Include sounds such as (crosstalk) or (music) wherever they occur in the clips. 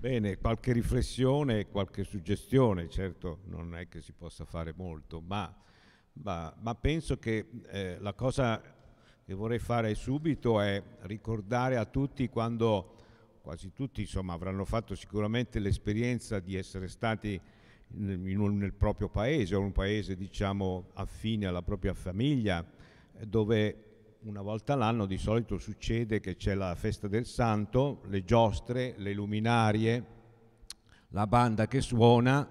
Bene, qualche riflessione, e qualche suggestione, certo non è che si possa fare molto, ma, ma, ma penso che eh, la cosa che vorrei fare subito è ricordare a tutti quando, quasi tutti insomma, avranno fatto sicuramente l'esperienza di essere stati in, in un, nel proprio paese o un paese diciamo affine alla propria famiglia, dove una volta l'anno di solito succede che c'è la festa del santo, le giostre, le luminarie, la banda che suona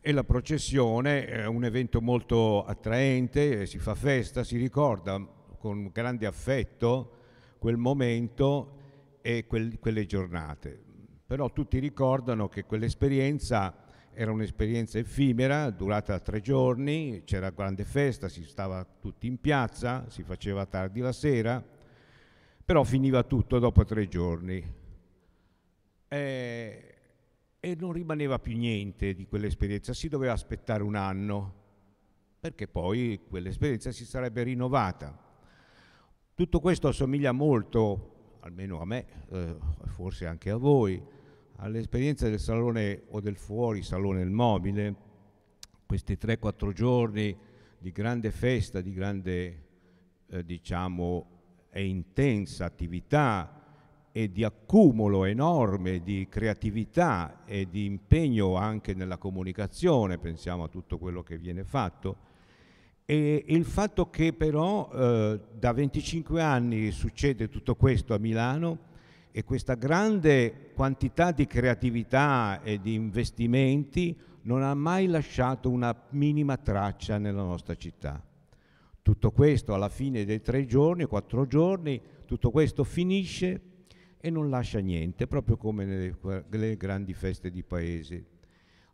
e la processione, è un evento molto attraente, eh, si fa festa, si ricorda con grande affetto quel momento e quel, quelle giornate. Però tutti ricordano che quell'esperienza era un'esperienza effimera, durata tre giorni, c'era grande festa, si stava tutti in piazza, si faceva tardi la sera, però finiva tutto dopo tre giorni. E, eh, e non rimaneva più niente di quell'esperienza, si doveva aspettare un anno, perché poi quell'esperienza si sarebbe rinnovata. Tutto questo assomiglia molto, almeno a me, eh, forse anche a voi, all'esperienza del salone o del fuori salone, il mobile, questi 3-4 giorni di grande festa, di grande eh, diciamo e intensa attività e di accumulo enorme di creatività e di impegno anche nella comunicazione, pensiamo a tutto quello che viene fatto. E il fatto che però eh, da 25 anni succede tutto questo a Milano e questa grande quantità di creatività e di investimenti non ha mai lasciato una minima traccia nella nostra città. Tutto questo alla fine dei tre giorni, quattro giorni, tutto questo finisce e non lascia niente, proprio come nelle, nelle grandi feste di paese.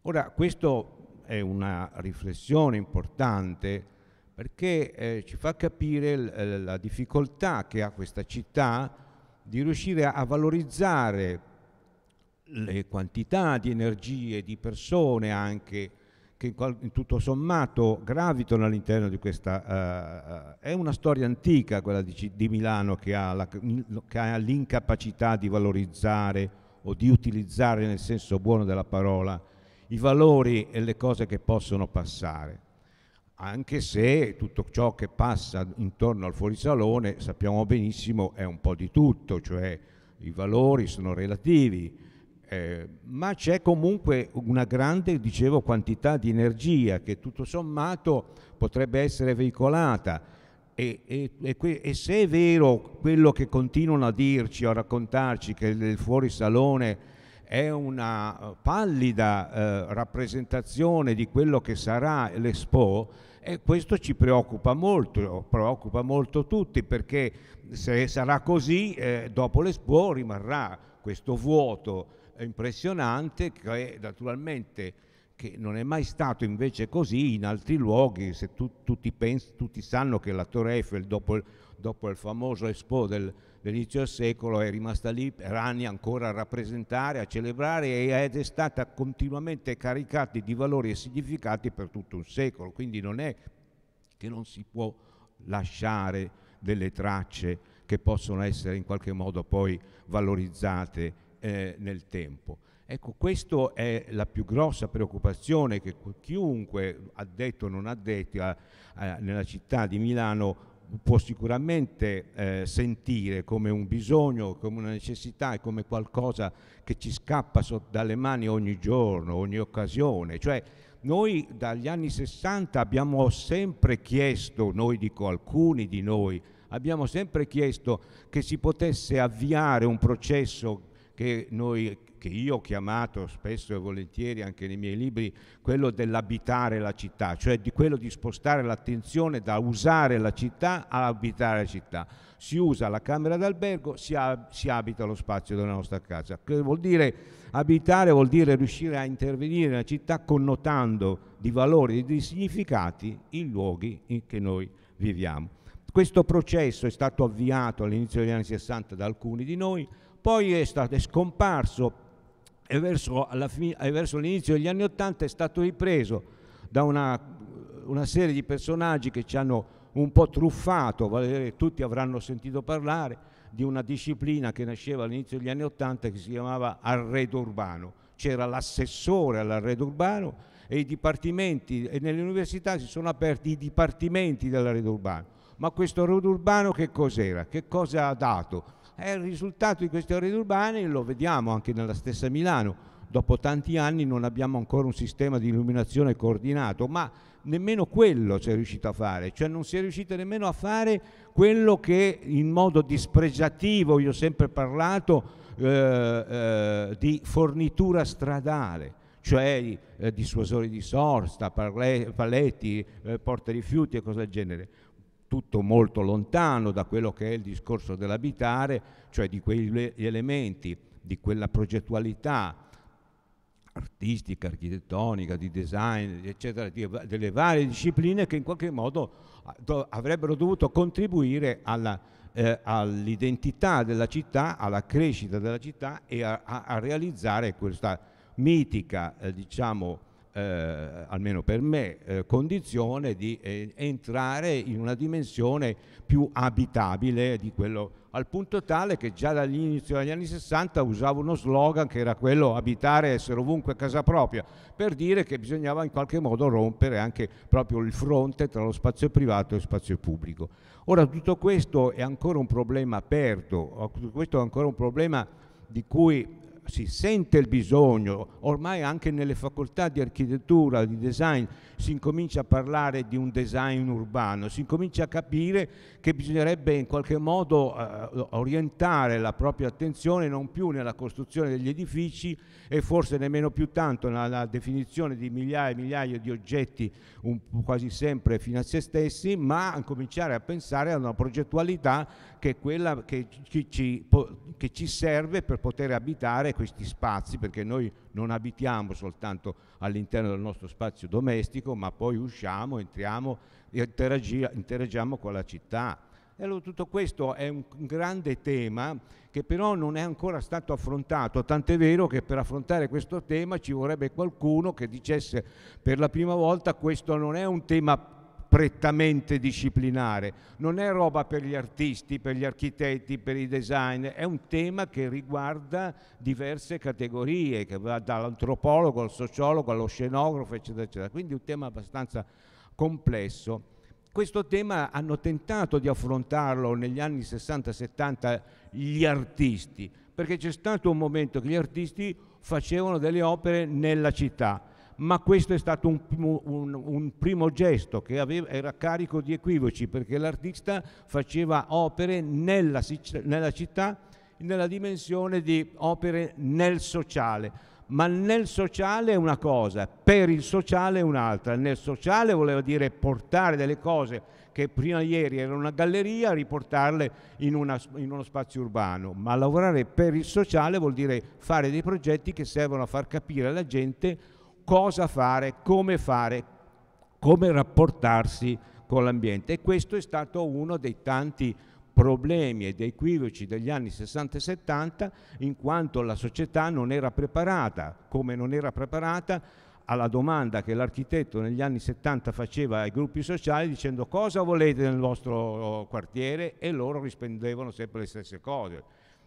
Ora, questa è una riflessione importante perché eh, ci fa capire la difficoltà che ha questa città di riuscire a valorizzare le quantità di energie, di persone anche, che in tutto sommato gravitano all'interno di questa... Uh, è una storia antica quella di, di Milano che ha l'incapacità di valorizzare o di utilizzare nel senso buono della parola i valori e le cose che possono passare anche se tutto ciò che passa intorno al fuorisalone sappiamo benissimo è un po' di tutto, cioè i valori sono relativi, eh, ma c'è comunque una grande, dicevo, quantità di energia che tutto sommato potrebbe essere veicolata. E, e, e, e, se è vero quello che continuano a dirci, a raccontarci, che il fuorisalone è una eh, pallida eh, rappresentazione di quello che sarà l'Expo e questo ci preoccupa molto, preoccupa molto tutti perché se sarà così eh, dopo l'Expo rimarrà questo vuoto impressionante che naturalmente che non è mai stato invece così in altri luoghi, se tu, tutti, pensi, tutti sanno che la Torre Eiffel dopo il, dopo il famoso Expo del dell'inizio del secolo è rimasta lì per anni ancora a rappresentare, a celebrare ed è stata continuamente caricata di valori e significati per tutto un secolo, quindi non è che non si può lasciare delle tracce che possono essere in qualche modo poi valorizzate eh, nel tempo. Ecco, questa è la più grossa preoccupazione che chiunque addetto o non addetto a, a, nella città di Milano può sicuramente eh, sentire come un bisogno, come una necessità e come qualcosa che ci scappa dalle mani ogni giorno, ogni occasione. Cioè, noi dagli anni 60 abbiamo sempre chiesto, noi dico alcuni di noi, abbiamo sempre chiesto che si potesse avviare un processo che noi che io ho chiamato spesso e volentieri anche nei miei libri quello dell'abitare la città, cioè di quello di spostare l'attenzione da usare la città a abitare la città. Si usa la camera d'albergo, si, ab- si abita lo spazio della nostra casa. Che vuol dire abitare? Vuol dire riuscire a intervenire nella città connotando di valori e di significati i luoghi in che noi viviamo. Questo processo è stato avviato all'inizio degli anni 60 da alcuni di noi, poi è, stato, è scomparso e verso, l'inizio degli anni Ottanta è stato ripreso da una, una, serie di personaggi che ci hanno un po' truffato, vale dire, tutti avranno sentito parlare di una disciplina che nasceva all'inizio degli anni Ottanta che si chiamava arredo urbano. C'era l'assessore all'arredo urbano e, i e nelle università si sono aperti i dipartimenti dell'arredo urbano. Ma questo arredo urbano che cos'era? Che cosa ha dato? È il risultato di queste aree urbane, lo vediamo anche nella stessa Milano. Dopo tanti anni non abbiamo ancora un sistema di illuminazione coordinato, ma nemmeno quello si è riuscito a fare, cioè non si è riuscito nemmeno a fare quello che in modo dispregiativo io ho sempre parlato eh, eh, di fornitura stradale, cioè eh, dissuasori di sosta, parle, paletti, eh, porta rifiuti e cose del genere tutto molto lontano da quello che è il discorso dell'abitare, cioè di quegli elementi, di quella progettualità artistica, architettonica, di design, eccetera, di, delle varie discipline che in qualche modo ah, avrebbero dovuto contribuire alla, eh, all'identità della città, alla crescita della città e a, a, realizzare questa mitica, eh, diciamo, eh, almeno per me, eh, condizione di eh, entrare in una dimensione più abitabile di quello, al punto tale che già dall'inizio degli anni 60 usavo uno slogan che era quello abitare, essere ovunque a casa propria, per dire che bisognava in qualche modo rompere anche proprio il fronte tra lo spazio privato e lo spazio pubblico. Ora tutto questo è ancora un problema aperto, questo è ancora un problema di cui si sente il bisogno, ormai anche nelle facoltà di architettura, di design si incomincia a parlare di un design urbano, si incomincia a capire che bisognerebbe in qualche modo eh, orientare la propria attenzione non più nella costruzione degli edifici e forse nemmeno più tanto nella definizione di migliaia e migliaia di oggetti un, quasi sempre fino a se stessi, ma a cominciare a pensare a una progettualità che è quella che ci, che ci serve per poter abitare questi spazi, perché noi non abitiamo soltanto all'interno del nostro spazio domestico, ma poi usciamo, entriamo, e interagiamo con la città. E allora tutto questo è un grande tema che però non è ancora stato affrontato, tant'è vero che per affrontare questo tema ci vorrebbe qualcuno che dicesse per la prima volta questo non è un tema prettamente disciplinare, non è roba per gli artisti, per gli architetti, per i designer, è un tema che riguarda diverse categorie, che va dall'antropologo al sociologo allo scenografo, eccetera, eccetera. Quindi un tema abbastanza complesso. Questo tema hanno tentato di affrontarlo negli anni 60-70 gli artisti, perché c'è stato un momento che gli artisti facevano delle opere nella città ma questo è stato un, un, un primo gesto che aveva, era carico di equivoci perché l'artista faceva opere nella, nella città, nella dimensione di opere nel sociale ma nel sociale è una cosa, per il sociale è un'altra. Nel sociale voleva dire portare delle cose che prima ieri erano una galleria, riportarle in, una, in, uno spazio urbano, ma lavorare per il sociale vuol dire fare dei progetti che servono a far capire alla gente cosa fare, come fare, come rapportarsi con l'ambiente. E questo è stato uno dei tanti problemi ed equivoci degli anni 60 e 70 in quanto la società non era preparata, come non era preparata alla domanda che l'architetto negli anni 70 faceva ai gruppi sociali dicendo cosa volete nel vostro quartiere e loro rispondevano sempre le stesse cose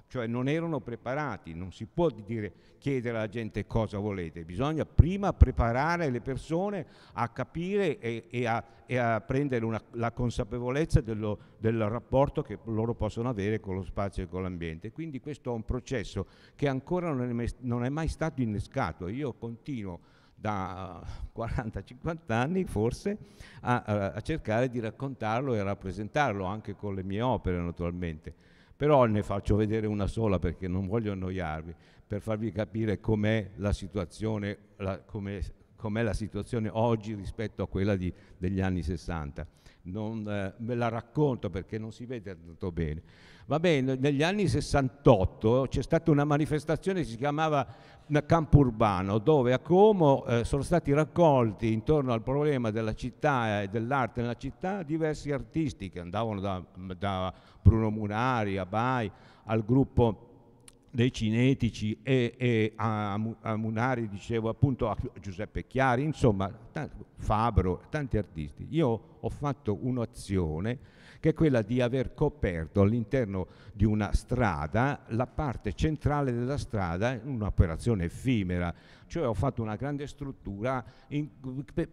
cioè non erano preparati, non si può dire, chiedere alla gente cosa volete, bisogna prima preparare le persone a capire e, e, a, e a, prendere una, la consapevolezza dello, del rapporto che loro possono avere con lo spazio e con l'ambiente. Quindi questo è un processo che ancora non è mai, non è mai stato innescato. Io continuo da 40-50 eh, anni forse a, a cercare di raccontarlo e a rappresentarlo anche con le mie opere naturalmente però ne faccio vedere una sola perché non voglio annoiarvi, per farvi capire com'è la situazione, la, com'è com'è la situazione oggi rispetto a quella di, degli anni 60. Non, eh, ve la racconto perché non si vede tanto bene. Va bene, negli anni 68 c'è stata una manifestazione che si chiamava eh, Campo Urbano, dove a Como eh, sono stati raccolti intorno al problema della città e dell'arte nella città diversi artisti che andavano da, da Bruno Munari a Bai al gruppo dei cinetici e, e a, a, Munari, dicevo appunto a Giuseppe Chiari, insomma tanti, Fabro, tanti artisti. Io ho fatto un'azione che è quella di aver coperto all'interno di una strada la parte centrale della strada in un'operazione effimera, cioè ho fatto una grande struttura in,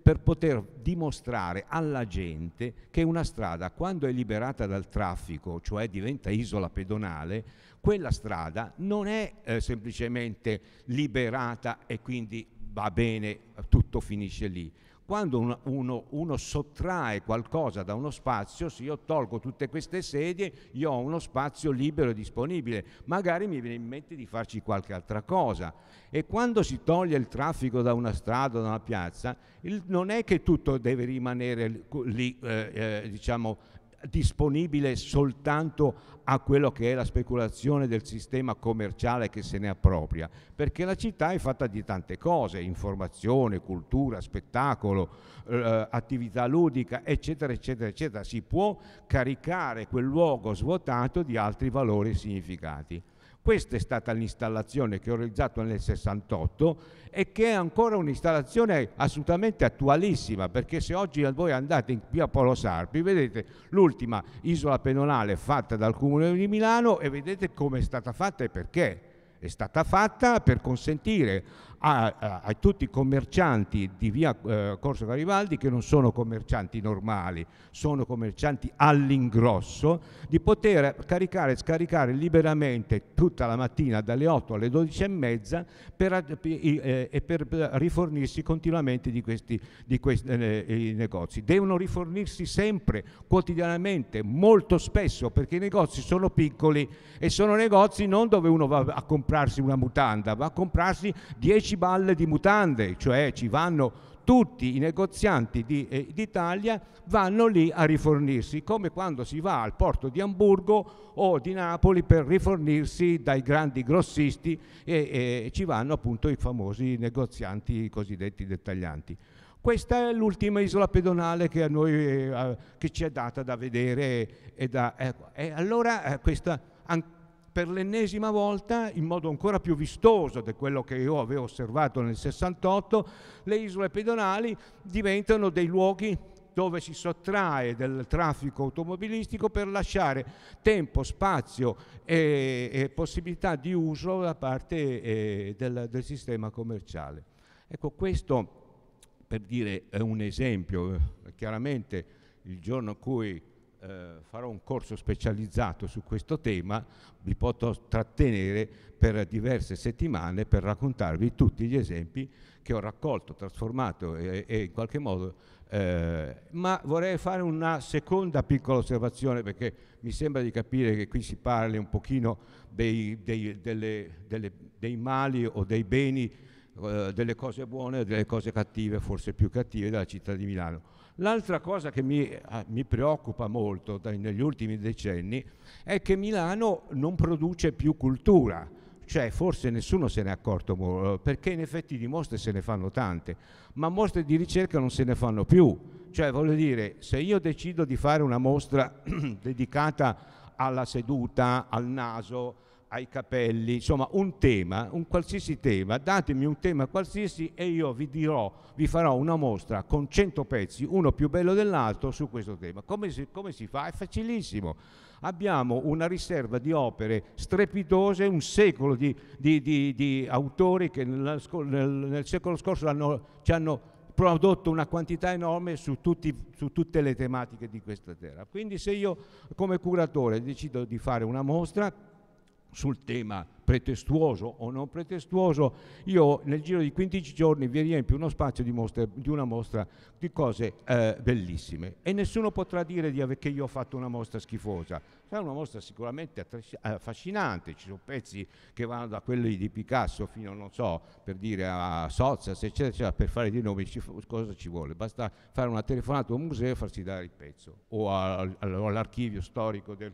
per poter dimostrare alla gente che una strada quando è liberata dal traffico, cioè diventa isola pedonale, quella strada non è eh, semplicemente liberata e quindi va bene, tutto finisce lì. Quando uno, uno, uno sottrae qualcosa da uno spazio, se io tolgo tutte queste sedie, io ho uno spazio libero e disponibile, magari mi viene in mente di farci qualche altra cosa. E quando si toglie il traffico da una strada, da una piazza, il, non è che tutto deve rimanere lì, eh, eh, diciamo, disponibile soltanto a quello che è la speculazione del sistema commerciale che se ne appropria, perché la città è fatta di tante cose, informazione, cultura, spettacolo, eh, attività ludica, eccetera, eccetera, eccetera. Si può caricare quel luogo svuotato di altri valori e significati. Questa è stata l'installazione che ho realizzato nel 68 e che è ancora un'installazione assolutamente attualissima perché se oggi voi andate in via Polo Sarpi vedete l'ultima isola pedonale fatta dal Comune di Milano e vedete come è stata fatta e perché. È stata fatta per consentire a, a, a, tutti i commercianti di via eh, Corso Garibaldi, che non sono commercianti normali, sono commercianti all'ingrosso, di poter caricare e scaricare liberamente tutta la mattina dalle 8 alle 12 e mezza per, eh, e per rifornirsi continuamente di questi, di questi eh, negozi. Devono rifornirsi sempre, quotidianamente, molto spesso, perché i negozi sono piccoli e sono negozi non dove uno va a comprarsi una mutanda, va a comprarsi 10 balle di mutande, cioè ci vanno tutti i negozianti di, eh, d'Italia vanno lì a rifornirsi, come quando si va al porto di Hamburgo o di Napoli per rifornirsi dai grandi grossisti e, e ci vanno appunto i famosi negozianti i cosiddetti dettaglianti. Questa è l'ultima isola pedonale che, a noi, eh, che ci è data da vedere e da, ecco. e allora eh, questa, an- per l'ennesima volta, in modo ancora più vistoso di quello che io avevo osservato nel 68, le isole pedonali diventano dei luoghi dove si sottrae del traffico automobilistico per lasciare tempo, spazio e, e possibilità di uso da parte eh, del, del, sistema commerciale. Ecco, questo per dire è un esempio, eh, chiaramente il giorno in cui eh, farò un corso specializzato su questo tema, vi potrò trattenere per diverse settimane per raccontarvi tutti gli esempi che ho raccolto, trasformato e, e in qualche modo... Eh, ma vorrei fare una seconda piccola osservazione perché mi sembra di capire che qui si parli un pochino dei, dei, delle, delle, dei mali o dei beni, eh, delle cose buone o delle cose cattive, forse più cattive, della città di Milano L'altra cosa che mi, ah, mi preoccupa molto da, negli ultimi decenni è che Milano non produce più cultura, cioè forse nessuno se n'è accorto eh, perché in effetti di mostre se ne fanno tante, ma mostre di ricerca non se ne fanno più. Cioè voglio dire, se io decido di fare una mostra (clears throat) dedicata alla seduta, al naso, ai capelli, insomma un tema, un qualsiasi tema, datemi un tema qualsiasi e io vi dirò, vi farò una mostra con 100 pezzi, uno più bello dell'altro su questo tema. Come si, come si fa? È facilissimo. Abbiamo una riserva di opere strepitose, un secolo di, di, di, di autori che nel, nel, nel secolo scorso hanno, ci hanno prodotto una quantità enorme su, tutti, su, tutte le tematiche di questa terra. Quindi se io come curatore decido di fare una mostra, sul tema pretestuoso o non pretestuoso, io nel giro di 15 giorni vi riempio uno spazio di, mostre, di una mostra di cose eh, bellissime e nessuno potrà dire di che io ho fatto una mostra schifosa. Sarà una mostra sicuramente affascinante, ci sono pezzi che vanno da quelli di Picasso fino, non so, per dire a Sozas, eccetera, eccetera, per fare dei nomi ci, cosa ci vuole? Basta fare una telefonata a un museo e farsi dare il pezzo o all'archivio storico del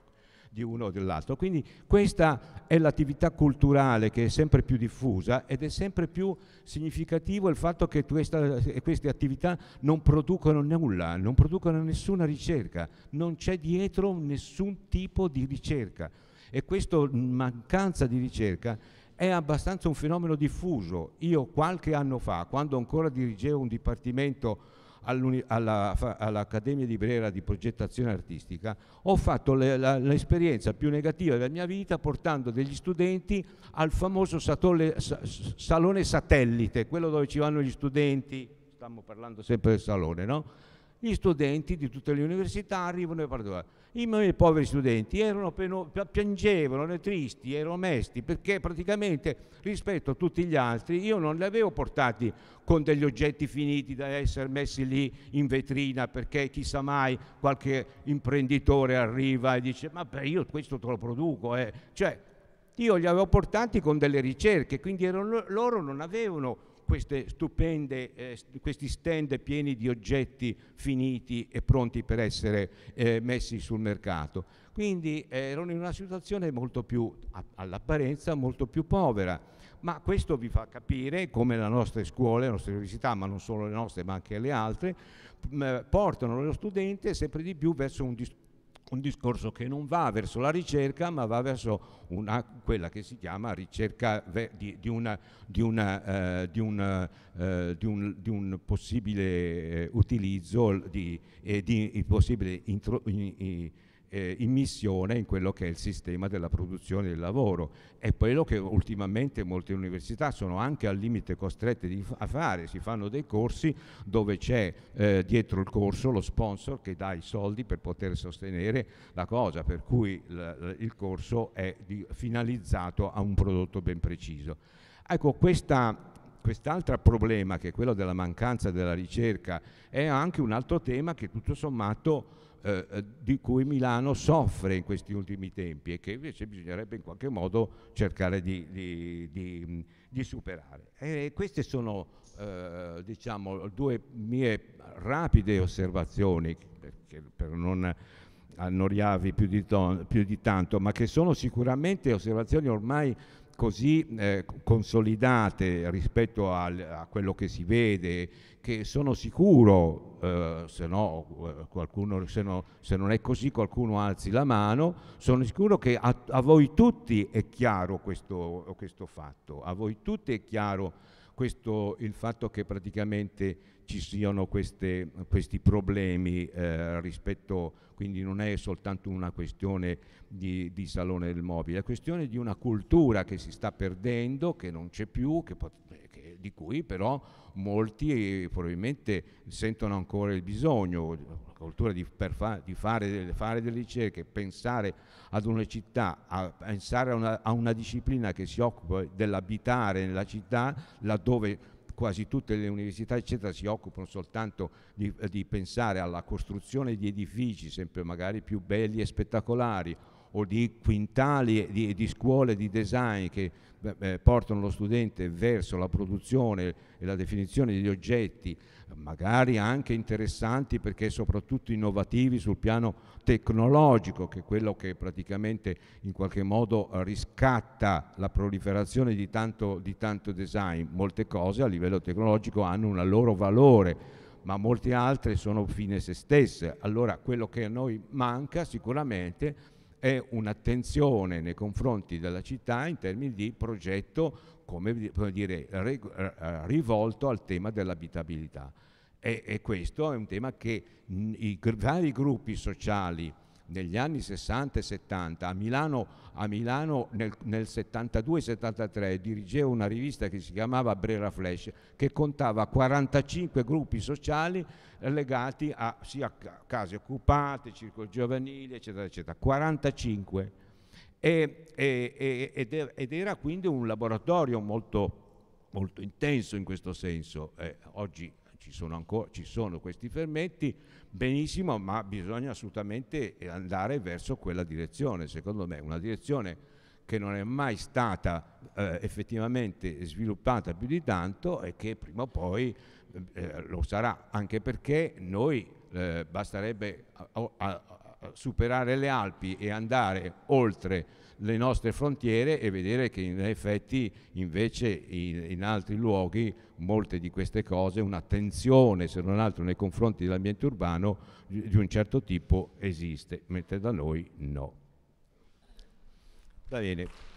di uno o dell'altro. Quindi questa è l'attività culturale che è sempre più diffusa ed è sempre più significativo il fatto che questa, eh, queste attività non producono nulla, non producono nessuna ricerca, non c'è dietro nessun tipo di ricerca e questa mancanza di ricerca è abbastanza un fenomeno diffuso. Io qualche anno fa, quando ancora dirigevo un dipartimento all'Accademia di Brera di progettazione artistica, ho fatto l'esperienza più negativa della mia vita portando degli studenti al famoso satole, sa, salone satellite, quello dove ci vanno gli studenti, stiamo parlando sempre del salone, no? gli studenti di tutte le università arrivano e parlano. I miei poveri studenti erano piangevano, erano tristi, erano mesti, perché praticamente rispetto a tutti gli altri io non li avevo portati con degli oggetti finiti da essere messi lì in vetrina perché chissà mai qualche imprenditore arriva e dice ma beh, io questo te lo produco. Eh. Cioè, io li avevo portati con delle ricerche, quindi erano, loro non avevano stupende, eh, questi stand pieni di oggetti finiti e pronti per essere eh, messi sul mercato. Quindi eh, erano in una situazione molto più, all'apparenza, molto più povera. Ma questo vi fa capire come le nostre scuole, le nostre università, ma non solo le nostre, ma anche le altre, portano lo studente sempre di più verso un, un discorso che non va verso la ricerca ma va verso una, quella che si chiama ricerca di, di, una, di, una, eh, eh, di un, possibile eh, utilizzo, di, possibile intro, eh, immissione in quello che è il sistema della produzione del lavoro. È quello che ultimamente molte università sono anche al limite costrette f- a fare, si fanno dei corsi dove c'è eh, dietro il corso lo sponsor che dà i soldi per poter sostenere la cosa, per cui l- il corso è di- finalizzato a un prodotto ben preciso. Ecco, questa quest'altro problema che è quello della mancanza della ricerca è anche un altro tema che tutto sommato eh, eh, di cui Milano soffre in questi ultimi tempi e che invece bisognerebbe in qualche modo cercare di, di, di, di superare. E queste sono eh, diciamo, due mie rapide osservazioni per non annoiarvi più più di tanto, ma che sono sicuramente osservazioni ormai così eh, consolidate rispetto al, a quello che si vede, che sono sicuro, eh, se, no, eh, qualcuno, se, no, se, non è così qualcuno alzi la mano, sono sicuro che a, a voi tutti è chiaro questo, questo fatto, a voi tutti è chiaro questo, il fatto che praticamente ci siano queste, questi problemi eh, rispetto, quindi non è soltanto una questione di, di, salone del mobile, è questione di una cultura che si sta perdendo, che non c'è più, che, di cui però molti eh, probabilmente sentono ancora il bisogno, la cultura di, fa, di fare, fare, delle ricerche, pensare ad una città, a pensare a una, a una disciplina che si occupa dell'abitare nella città, laddove quasi tutte le università eccetera si occupano soltanto di, di pensare alla costruzione di edifici sempre magari più belli e spettacolari o di quintali di, di scuole di design che eh, portano lo studente verso la produzione e la definizione di oggetti magari anche interessanti perché soprattutto innovativi sul piano tecnologico, che è quello che praticamente in qualche modo riscatta la proliferazione di tanto, di tanto design. Molte cose a livello tecnologico hanno un loro valore, ma molte altre sono fine se stesse. Allora quello che a noi manca sicuramente è un'attenzione nei confronti della città in termini di progetto come dire, rivolto al tema dell'abitabilità. E, e, questo è un tema che i vari gruppi sociali negli anni 60 e 70, a Milano, a Milano nel, nel 72-73 dirigeva una rivista che si chiamava Brera Flash che contava 45 gruppi sociali legati a sia case occupate, circoli giovanili, eccetera, eccetera. 45. E, e, ed, ed era quindi un laboratorio molto molto intenso in questo senso. Eh, oggi ci sono, ancora, ci sono questi fermenti, benissimo, ma bisogna assolutamente andare verso quella direzione, secondo me, una direzione che non è mai stata eh, effettivamente sviluppata più di tanto e che prima o poi eh, lo sarà, anche perché noi eh, basterebbe a, a, superare le Alpi e andare oltre le nostre frontiere e vedere che in effetti invece in, altri luoghi molte di queste cose, un'attenzione se non altro nei confronti dell'ambiente urbano di un certo tipo esiste, mentre da noi no. Va bene.